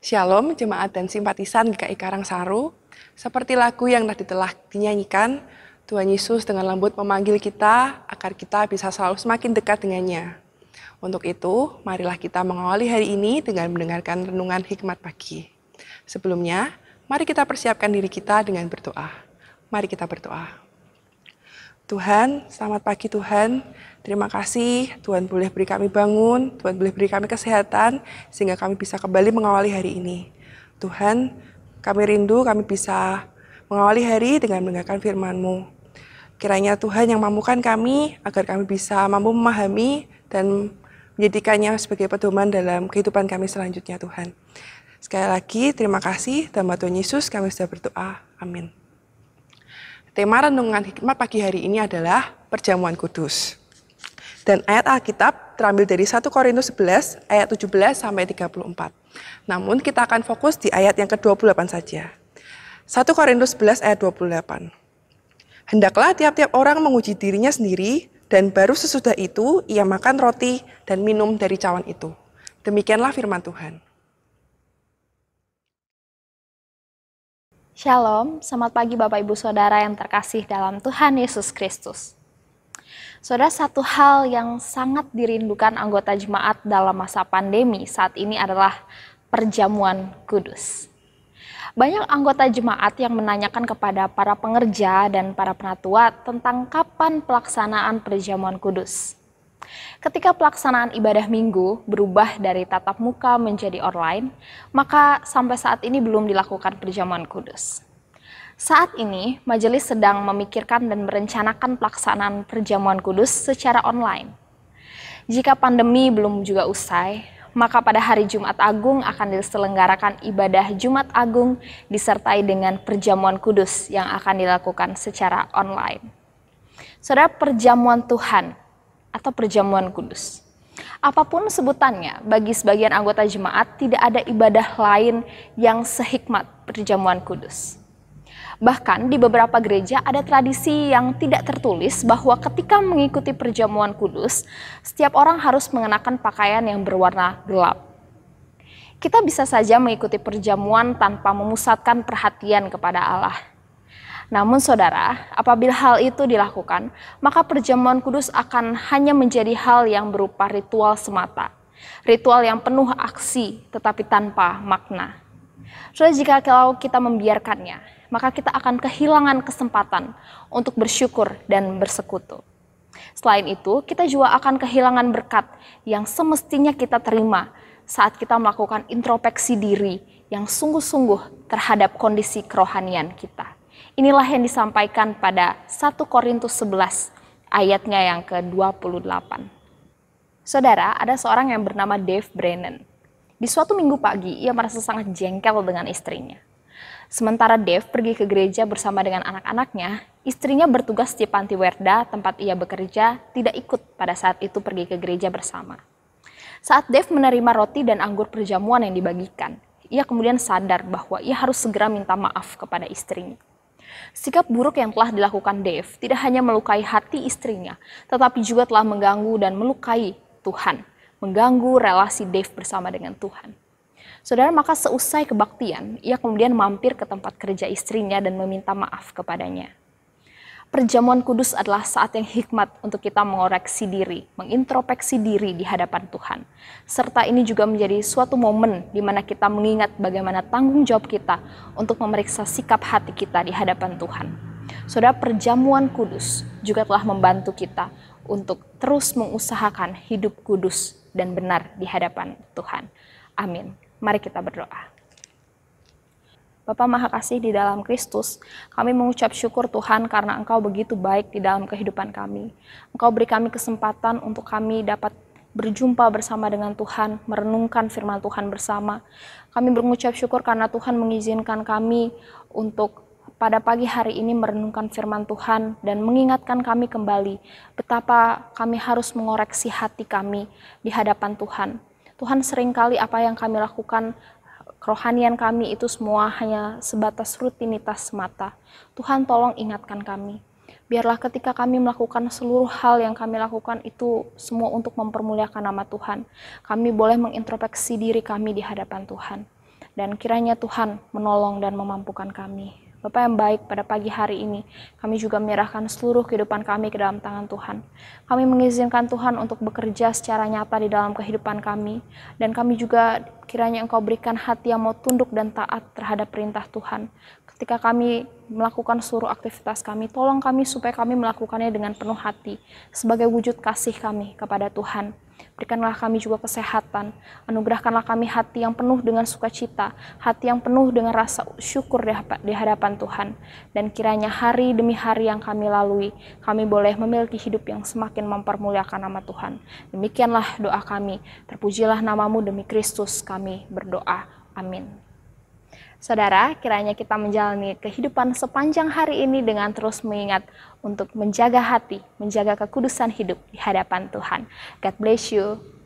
Shalom jemaat dan simpatisan GKI Karang Saru. Seperti lagu yang tadi telah dinyanyikan, Tuhan Yesus dengan lembut memanggil kita agar kita bisa selalu semakin dekat dengannya. Untuk itu, marilah kita mengawali hari ini dengan mendengarkan renungan hikmat pagi. Sebelumnya, mari kita persiapkan diri kita dengan berdoa. Mari kita berdoa. Tuhan, selamat pagi Tuhan. Terima kasih Tuhan boleh beri kami bangun, Tuhan boleh beri kami kesehatan sehingga kami bisa kembali mengawali hari ini. Tuhan, kami rindu kami bisa mengawali hari dengan mendengarkan firman-Mu. Kiranya Tuhan yang mampukan kami agar kami bisa mampu memahami dan menjadikannya sebagai pedoman dalam kehidupan kami selanjutnya Tuhan. Sekali lagi terima kasih dan Tuhan Yesus kami sudah berdoa. Amin. Tema renungan hikmat pagi hari ini adalah perjamuan kudus. Dan ayat Alkitab terambil dari 1 Korintus 11 ayat 17 sampai 34. Namun kita akan fokus di ayat yang ke-28 saja. 1 Korintus 11 ayat 28. Hendaklah tiap-tiap orang menguji dirinya sendiri dan baru sesudah itu ia makan roti dan minum dari cawan itu. Demikianlah firman Tuhan. Shalom, selamat pagi Bapak Ibu Saudara yang terkasih dalam Tuhan Yesus Kristus. Saudara, satu hal yang sangat dirindukan anggota jemaat dalam masa pandemi saat ini adalah perjamuan kudus. Banyak anggota jemaat yang menanyakan kepada para pengerja dan para penatua tentang kapan pelaksanaan perjamuan kudus. Ketika pelaksanaan ibadah minggu berubah dari tatap muka menjadi online, maka sampai saat ini belum dilakukan perjamuan kudus. Saat ini, majelis sedang memikirkan dan merencanakan pelaksanaan perjamuan kudus secara online. Jika pandemi belum juga usai, maka pada hari Jumat Agung akan diselenggarakan ibadah Jumat Agung disertai dengan perjamuan kudus yang akan dilakukan secara online. Saudara, perjamuan Tuhan atau perjamuan kudus. Apapun sebutannya, bagi sebagian anggota jemaat tidak ada ibadah lain yang sehikmat perjamuan kudus. Bahkan di beberapa gereja ada tradisi yang tidak tertulis bahwa ketika mengikuti perjamuan kudus, setiap orang harus mengenakan pakaian yang berwarna gelap. Kita bisa saja mengikuti perjamuan tanpa memusatkan perhatian kepada Allah. Namun saudara, apabila hal itu dilakukan, maka perjamuan kudus akan hanya menjadi hal yang berupa ritual semata. Ritual yang penuh aksi tetapi tanpa makna. Saudara, jika kalau kita membiarkannya, maka kita akan kehilangan kesempatan untuk bersyukur dan bersekutu. Selain itu, kita juga akan kehilangan berkat yang semestinya kita terima saat kita melakukan introspeksi diri yang sungguh-sungguh terhadap kondisi kerohanian kita. Inilah yang disampaikan pada 1 Korintus 11 ayatnya yang ke-28. Saudara, ada seorang yang bernama Dave Brennan. Di suatu minggu pagi, ia merasa sangat jengkel dengan istrinya. Sementara Dave pergi ke gereja bersama dengan anak-anaknya, istrinya bertugas di Panti Werda tempat ia bekerja tidak ikut pada saat itu pergi ke gereja bersama. Saat Dave menerima roti dan anggur perjamuan yang dibagikan, ia kemudian sadar bahwa ia harus segera minta maaf kepada istrinya. Sikap buruk yang telah dilakukan Dave tidak hanya melukai hati istrinya, tetapi juga telah mengganggu dan melukai Tuhan, mengganggu relasi Dave bersama dengan Tuhan. Saudara, maka seusai kebaktian, ia kemudian mampir ke tempat kerja istrinya dan meminta maaf kepadanya perjamuan kudus adalah saat yang hikmat untuk kita mengoreksi diri, mengintrospeksi diri di hadapan Tuhan. Serta ini juga menjadi suatu momen di mana kita mengingat bagaimana tanggung jawab kita untuk memeriksa sikap hati kita di hadapan Tuhan. Saudara, perjamuan kudus juga telah membantu kita untuk terus mengusahakan hidup kudus dan benar di hadapan Tuhan. Amin. Mari kita berdoa. Bapa Maha Kasih di dalam Kristus, kami mengucap syukur Tuhan karena Engkau begitu baik di dalam kehidupan kami. Engkau beri kami kesempatan untuk kami dapat berjumpa bersama dengan Tuhan, merenungkan firman Tuhan bersama. Kami mengucap syukur karena Tuhan mengizinkan kami untuk pada pagi hari ini merenungkan firman Tuhan dan mengingatkan kami kembali betapa kami harus mengoreksi hati kami di hadapan Tuhan. Tuhan seringkali apa yang kami lakukan kerohanian kami itu semua hanya sebatas rutinitas semata. Tuhan tolong ingatkan kami. Biarlah ketika kami melakukan seluruh hal yang kami lakukan itu semua untuk mempermuliakan nama Tuhan. Kami boleh mengintrospeksi diri kami di hadapan Tuhan. Dan kiranya Tuhan menolong dan memampukan kami. Bapak yang baik pada pagi hari ini, kami juga menyerahkan seluruh kehidupan kami ke dalam tangan Tuhan. Kami mengizinkan Tuhan untuk bekerja secara nyata di dalam kehidupan kami, dan kami juga kiranya Engkau berikan hati yang mau tunduk dan taat terhadap perintah Tuhan. Ketika kami melakukan seluruh aktivitas kami, tolong kami supaya kami melakukannya dengan penuh hati, sebagai wujud kasih kami kepada Tuhan. Berikanlah kami juga kesehatan. Anugerahkanlah kami hati yang penuh dengan sukacita, hati yang penuh dengan rasa syukur di hadapan Tuhan. Dan kiranya hari demi hari yang kami lalui, kami boleh memiliki hidup yang semakin mempermuliakan nama Tuhan. Demikianlah doa kami. Terpujilah namamu demi Kristus kami berdoa. Amin. Saudara, kiranya kita menjalani kehidupan sepanjang hari ini dengan terus mengingat untuk menjaga hati, menjaga kekudusan hidup di hadapan Tuhan. God bless you.